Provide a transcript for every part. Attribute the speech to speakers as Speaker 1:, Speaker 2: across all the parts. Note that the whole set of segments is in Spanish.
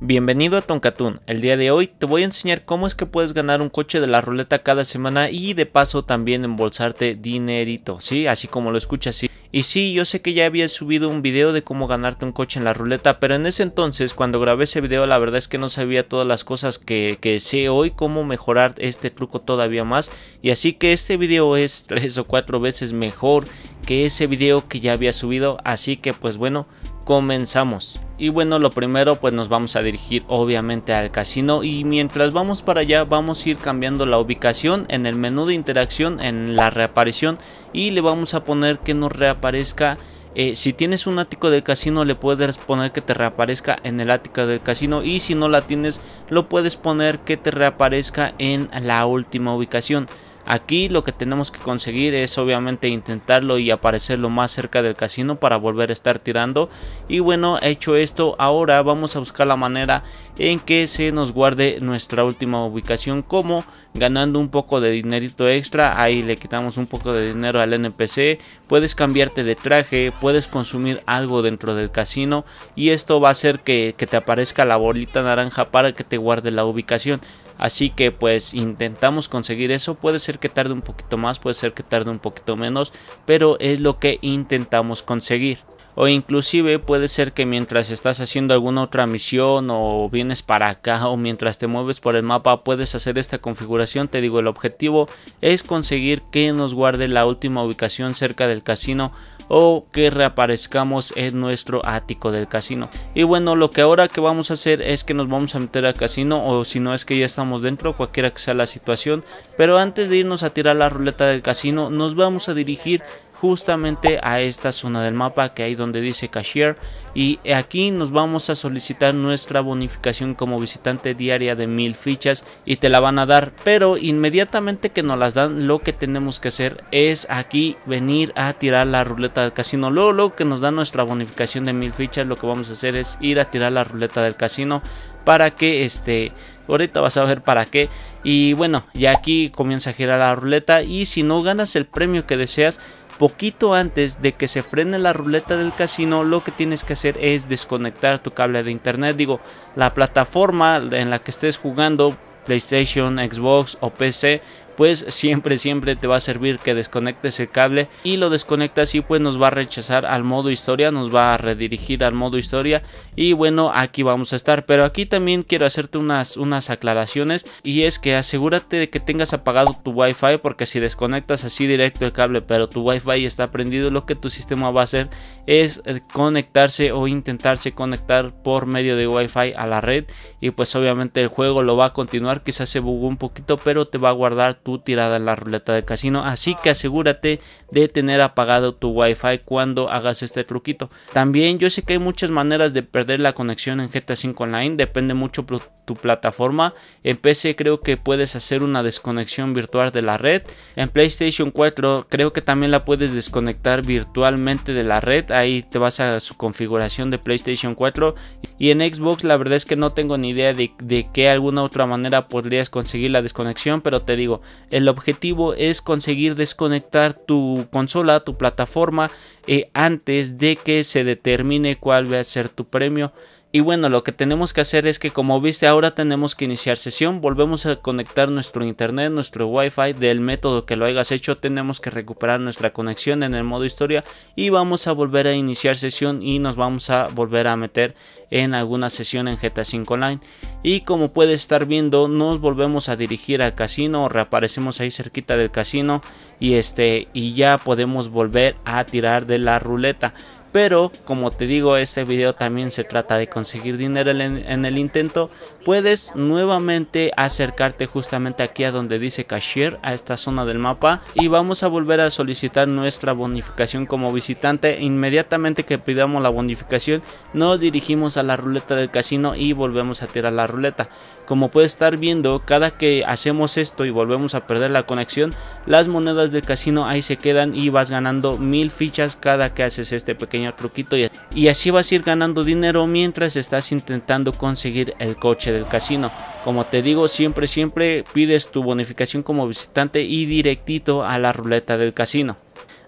Speaker 1: Bienvenido a Tonkatun, el día de hoy te voy a enseñar cómo es que puedes ganar un coche de la ruleta cada semana y de paso también embolsarte dinerito, ¿sí? Así como lo escuchas, ¿sí? Y sí, yo sé que ya había subido un video de cómo ganarte un coche en la ruleta, pero en ese entonces, cuando grabé ese video, la verdad es que no sabía todas las cosas que, que sé hoy, cómo mejorar este truco todavía más. Y así que este video es tres o cuatro veces mejor que ese video que ya había subido, así que pues bueno, comenzamos. Y bueno, lo primero pues nos vamos a dirigir obviamente al casino y mientras vamos para allá vamos a ir cambiando la ubicación en el menú de interacción, en la reaparición y le vamos a poner que nos reaparezca eh, si tienes un ático del casino le puedes poner que te reaparezca en el ático del casino y si no la tienes lo puedes poner que te reaparezca en la última ubicación. Aquí lo que tenemos que conseguir es obviamente intentarlo y aparecerlo más cerca del casino para volver a estar tirando. Y bueno, hecho esto, ahora vamos a buscar la manera en que se nos guarde nuestra última ubicación como ganando un poco de dinerito extra. Ahí le quitamos un poco de dinero al NPC. Puedes cambiarte de traje, puedes consumir algo dentro del casino y esto va a hacer que, que te aparezca la bolita naranja para que te guarde la ubicación. Así que pues intentamos conseguir eso. Puede ser que tarde un poquito más, puede ser que tarde un poquito menos, pero es lo que intentamos conseguir o inclusive puede ser que mientras estás haciendo alguna otra misión o vienes para acá o mientras te mueves por el mapa puedes hacer esta configuración. Te digo, el objetivo es conseguir que nos guarde la última ubicación cerca del casino o que reaparezcamos en nuestro ático del casino. Y bueno, lo que ahora que vamos a hacer es que nos vamos a meter al casino o si no es que ya estamos dentro, cualquiera que sea la situación. Pero antes de irnos a tirar la ruleta del casino, nos vamos a dirigir justamente a esta zona del mapa que hay donde dice cashier y aquí nos vamos a solicitar nuestra bonificación como visitante diaria de mil fichas y te la van a dar pero inmediatamente que nos las dan lo que tenemos que hacer es aquí venir a tirar la ruleta del casino luego, lo que nos da nuestra bonificación de mil fichas lo que vamos a hacer es ir a tirar la ruleta del casino para que este ahorita vas a ver para qué y bueno ya aquí comienza a girar la ruleta y si no ganas el premio que deseas poquito antes de que se frene la ruleta del casino, lo que tienes que hacer es desconectar tu cable de internet. Digo, la plataforma en la que estés jugando, PlayStation, Xbox o PC, pues siempre siempre te va a servir que desconectes el cable y lo desconectas y pues nos va a rechazar al modo historia nos va a redirigir al modo historia y bueno aquí vamos a estar pero aquí también quiero hacerte unas, unas aclaraciones y es que asegúrate de que tengas apagado tu wifi porque si desconectas así directo el cable pero tu wifi está prendido lo que tu sistema va a hacer es eh, conectarse o intentarse conectar por medio de wifi a la red y pues obviamente el juego lo va a continuar quizás se bugó un poquito pero te va a guardar tirada en la ruleta de casino, así que asegúrate de tener apagado tu wifi cuando hagas este truquito. También yo sé que hay muchas maneras de perder la conexión en GTA 5 Online, depende mucho de tu plataforma. En PC creo que puedes hacer una desconexión virtual de la red. En PlayStation 4 creo que también la puedes desconectar virtualmente de la red. Ahí te vas a su configuración de PlayStation 4. Y en Xbox la verdad es que no tengo ni idea de, de alguna otra manera podrías conseguir la desconexión, pero te digo, el objetivo es conseguir desconectar tu consola, tu plataforma, eh, antes de que se determine cuál va a ser tu premio. Y bueno, lo que tenemos que hacer es que como viste ahora tenemos que iniciar sesión, volvemos a conectar nuestro internet, nuestro wifi del método que lo hayas hecho, tenemos que recuperar nuestra conexión en el modo historia y vamos a volver a iniciar sesión y nos vamos a volver a meter en alguna sesión en GTA 5 Online. Y como puedes estar viendo, nos volvemos a dirigir al casino, reaparecemos ahí cerquita del casino y este y ya podemos volver a tirar de la ruleta pero como te digo este video también se trata de conseguir dinero en, el intento puedes nuevamente acercarte justamente aquí a donde dice cashier a esta zona del mapa y vamos a volver a solicitar nuestra bonificación como visitante inmediatamente que pidamos la bonificación nos dirigimos a la ruleta del casino y volvemos a tirar la ruleta como puedes estar viendo cada que hacemos esto y volvemos a perder la conexión las monedas del casino ahí se quedan y vas ganando mil fichas cada que haces este pequeño Croquito y, y así vas a ir ganando dinero mientras estás intentando conseguir el coche del casino. Como te digo, siempre, siempre pides tu bonificación como visitante y directito a la ruleta del casino.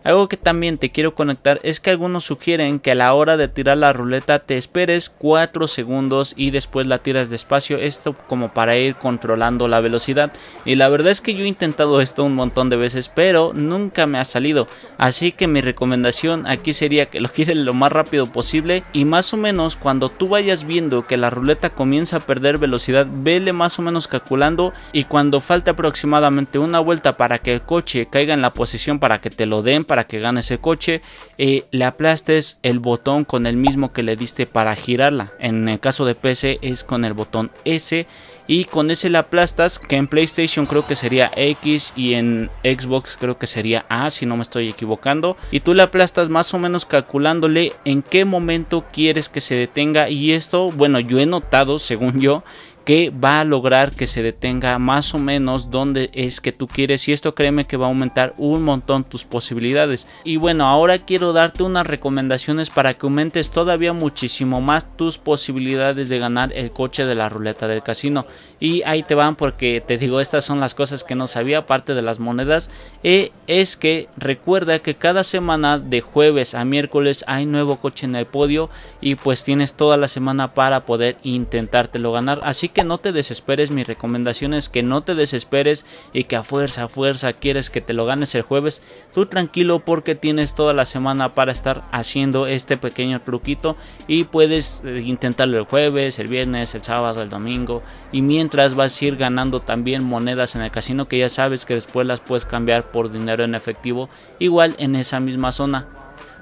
Speaker 1: Algo que también te quiero conectar es que algunos sugieren que a la hora de tirar la ruleta te esperes 4 segundos y después la tiras despacio, esto como para ir controlando la velocidad. Y la verdad es que yo he intentado esto un montón de veces, pero nunca me ha salido. Así que mi recomendación aquí sería que lo gires lo más rápido posible y más o menos cuando tú vayas viendo que la ruleta comienza a perder velocidad, vele más o menos calculando y cuando falte aproximadamente una vuelta para que el coche caiga en la posición para que te lo den para que gane ese coche, eh, le aplastes el botón con el mismo que le diste para girarla. En el caso de PC es con el botón S y con ese le aplastas, que en PlayStation creo que sería X y en Xbox creo que sería A, si no me estoy equivocando. Y tú le aplastas más o menos calculándole en qué momento quieres que se detenga y esto, bueno, yo he notado, según yo, que va a lograr que se detenga más o menos donde es que tú quieres y esto créeme que va a aumentar un montón tus posibilidades y bueno ahora quiero darte unas recomendaciones para que aumentes todavía muchísimo más tus posibilidades de ganar el coche de la ruleta del casino y ahí te van porque te digo estas son las cosas que no sabía aparte de las monedas y eh, es que recuerda que cada semana de jueves a miércoles hay nuevo coche en el podio y pues tienes toda la semana para poder intentártelo ganar así que no te desesperes, mi recomendación es que no te desesperes y que a fuerza, a fuerza quieres que te lo ganes el jueves, tú tranquilo porque tienes toda la semana para estar haciendo este pequeño truquito y puedes eh, intentarlo el jueves, el viernes, el sábado, el domingo y mientras vas a ir ganando también monedas en el casino que ya sabes que después las puedes cambiar por dinero en efectivo igual en esa misma zona.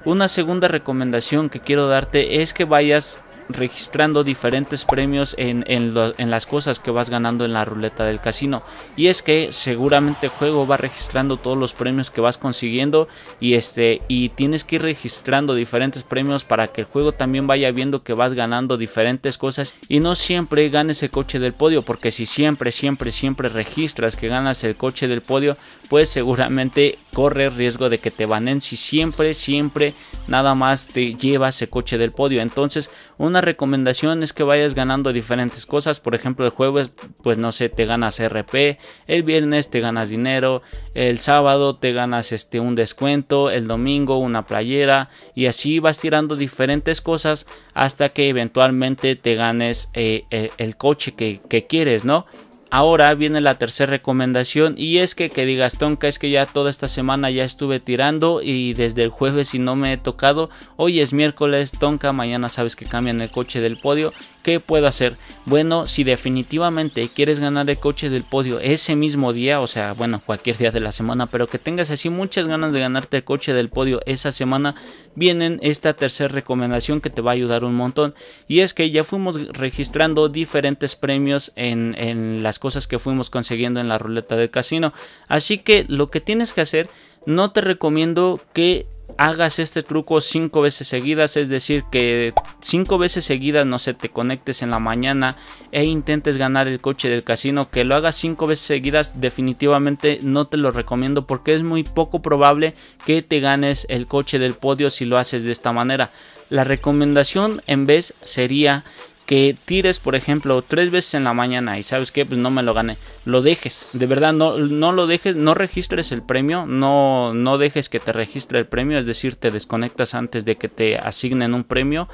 Speaker 1: Una segunda recomendación que quiero darte es que vayas registrando diferentes premios en, en, las cosas que vas ganando en la ruleta del casino. Y es que seguramente el juego va registrando todos los premios que vas consiguiendo y, este, y tienes que ir registrando diferentes premios para que el juego también vaya viendo que vas ganando diferentes cosas y no siempre ganes el coche del podio porque si siempre, siempre, siempre registras que ganas el coche del podio pues seguramente corre riesgo de que te banen si siempre, siempre nada más te lleva ese coche del podio. Entonces una recomendación es que vayas ganando diferentes cosas. Por ejemplo, el jueves, pues no sé, te ganas RP. El viernes te ganas dinero. El sábado te ganas este, un descuento. El domingo una playera. Y así vas tirando diferentes cosas hasta que eventualmente te ganes eh, eh, el, coche que quieres, ¿no? Ahora viene la tercera recomendación y es que, que digas Tonka, es que ya toda esta semana ya estuve tirando y desde el jueves si no me he tocado, hoy es miércoles Tonka, mañana sabes que cambian el coche del podio, ¿qué puedo hacer? Bueno, si definitivamente quieres ganar el coche del podio ese mismo día, o sea, bueno, cualquier día de la semana, pero que tengas así muchas ganas de ganarte el coche del podio esa semana, vienen esta tercera recomendación que te va a ayudar un montón. Y es que ya fuimos registrando diferentes premios en, en las cosas que fuimos consiguiendo en la ruleta del casino. Así que lo que tienes que hacer no te recomiendo que hagas este truco cinco veces seguidas, es decir, que cinco veces seguidas, no se te conectes en la mañana e intentes ganar el coche del casino, que lo hagas cinco veces seguidas, definitivamente no te lo recomiendo porque es muy poco probable que te ganes el coche del podio si lo haces de esta manera. La recomendación en vez sería que tires, por ejemplo, tres veces en la mañana y sabes que pues no me lo gane lo dejes, de verdad no, no lo dejes, no registres el premio, no, no dejes que te registre el premio, es decir, te desconectas antes de que te asignen un premio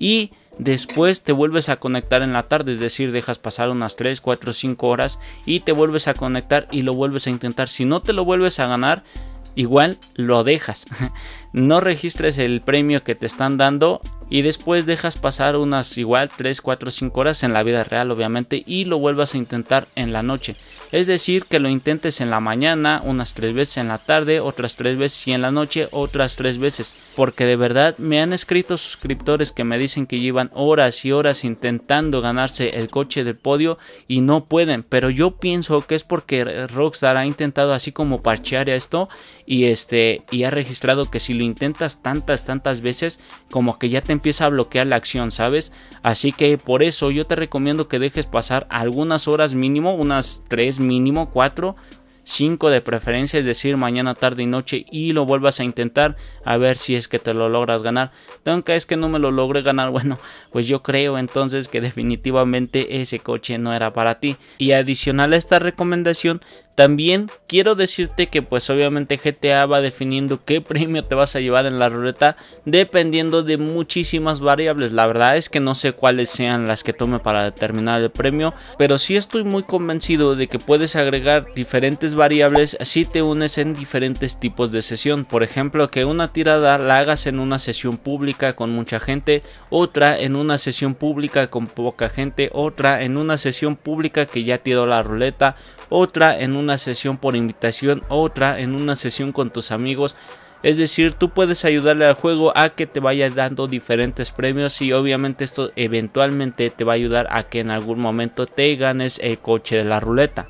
Speaker 1: y después te vuelves a conectar en la tarde, es decir, dejas pasar unas 3, 4, 5 horas y te vuelves a conectar y lo vuelves a intentar, si no te lo vuelves a ganar, igual lo dejas. No registres el premio que te están dando y después dejas pasar unas igual 3, 4, 5 horas en la vida real obviamente y lo vuelvas a intentar en la noche. Es decir, que lo intentes en la mañana, unas tres veces en la tarde, otras tres veces y en la noche, otras tres veces. Porque de verdad me han escrito suscriptores que me dicen que llevan horas y horas intentando ganarse el coche del podio y no pueden. Pero yo pienso que es porque Rockstar ha intentado así como parchear esto y este y ha registrado que si lo intentas tantas tantas veces como que ya te empieza a bloquear la acción, ¿sabes? Así que por eso yo te recomiendo que dejes pasar algunas horas mínimo, unas tres mínimo, 4, 5 de preferencia, es decir, mañana, tarde y noche y lo vuelvas a intentar a ver si es que te lo logras ganar. Aunque es que no me lo logre ganar, bueno, pues yo creo entonces que definitivamente ese coche no era para ti. Y adicional a esta recomendación, también quiero decirte que pues obviamente GTA va definiendo qué premio te vas a llevar en la ruleta dependiendo de muchísimas variables. La verdad es que no sé cuáles sean las que tome para determinar el premio, pero sí estoy muy convencido de que puedes agregar diferentes variables si te unes en diferentes tipos de sesión. Por ejemplo, que una tirada la hagas en una sesión pública con mucha gente, otra en una sesión pública con poca gente, otra en una sesión pública que ya tiró la ruleta, otra en una una sesión por invitación, otra en una sesión con tus amigos. Es decir, tú puedes ayudarle al juego a que te vaya dando diferentes premios y obviamente esto eventualmente te va a ayudar a que en algún momento te ganes el coche de la ruleta.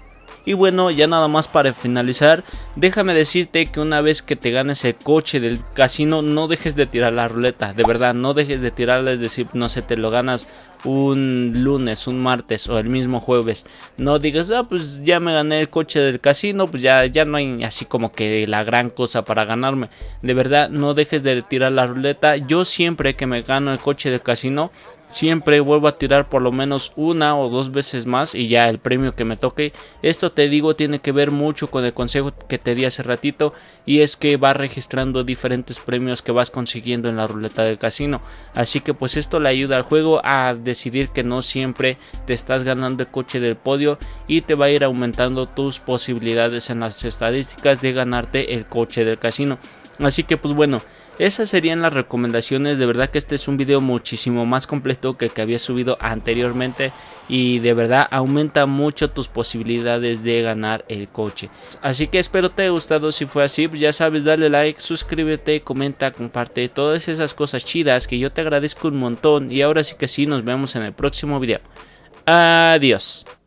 Speaker 1: Y bueno, ya nada más para finalizar, déjame decirte que una vez que te ganes el coche del casino, no dejes de tirar la ruleta. De verdad, no dejes de tirarla, es decir, no sé, te lo ganas un lunes, un martes o el mismo jueves. No digas, ah, pues ya me gané el coche del casino, pues ya, ya no hay así como que la gran cosa para ganarme. De verdad, no dejes de tirar la ruleta. Yo siempre que me gano el coche del casino, siempre vuelvo a tirar por lo menos una o dos veces más y ya el premio que me toque. Esto te digo tiene que ver mucho con el consejo que te di hace ratito y es que va registrando diferentes premios que vas consiguiendo en la ruleta del casino. Así que pues esto le ayuda al juego a decidir que no siempre te estás ganando el coche del podio y te va a ir aumentando tus posibilidades en las estadísticas de ganarte el coche del casino. Así que pues bueno, esas serían las recomendaciones, de verdad que este es un video muchísimo más completo que el que había subido anteriormente y de verdad aumenta mucho tus posibilidades de ganar el coche. Así que espero te haya gustado, si fue así pues ya sabes dale like, suscríbete, comenta, comparte, todas esas cosas chidas que yo te agradezco un montón y ahora sí que sí nos vemos en el próximo video. Adiós.